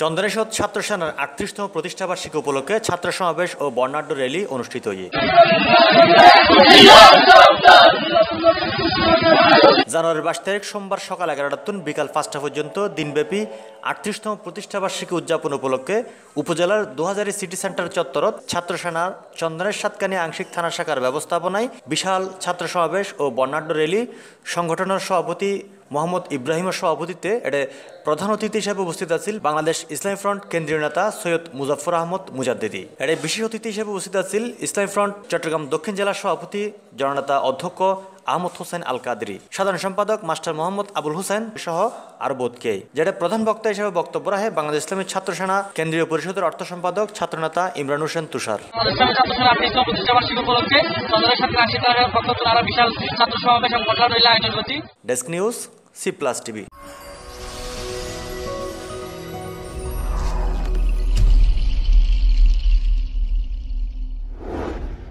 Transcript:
চন্দ্রেশ্বর ছাত্র সেনার আটত্রিশতম প্রতিষ্ঠাবার্ষিকী উপলক্ষে ছাত্র সমাবেশ ও বর্ণাঢ্য র্যালি অনুষ্ঠিত হয়ে জানুয়ারির বাইশ তারিখ সোমবার সকাল এগারোটা তুন বিকাল পাঁচটা পর্যন্ত দিনব্যাপী আটত্রিশতম প্রতিষ্ঠাবার্ষিকী উদযাপন উপলক্ষে উপজেলার দুহাজারি সিটি সেন্টার চত্বরত ছাত্র সেনার চন্দনের সাতকানি আংশিক থানা শাখার ব্যবস্থাপনায় বিশাল ছাত্র সমাবেশ ও বর্ণাঢ্য র্যালি সংগঠনের সভাপতি মোহাম্মদ ইব্রাহিমের সভাপতিত্বে এটা প্রধান অতিথি হিসেবে উপস্থিত আছেন বাংলাদেশ ইসলামী ফ্রন্ট কেন্দ্রীয় নেতা সৈয়দ মুজাফর আহমদ মুজাদ্দিদি এটা বিশেষ অতিথি হিসেবে উপস্থিত আছেন ইসলামী ফ্রন্ট চট্টগ্রাম দক্ষিণ জেলার সভাপতি জননেতা অধ্যক্ষ আহমদ হোসেন আল কাদরি সাধারণ সম্পাদক মাস্টার মোহাম্মদ আবুল হোসেন সহ আর বোধকে যেটা প্রধান বক্তা হিসেবে বক্তব্য রাখে বাংলাদেশ ইসলামী ছাত্র সেনা কেন্দ্রীয় পরিষদের অর্থ সম্পাদক ছাত্রনেতা Imran Hossain Tushar desk news C plus TV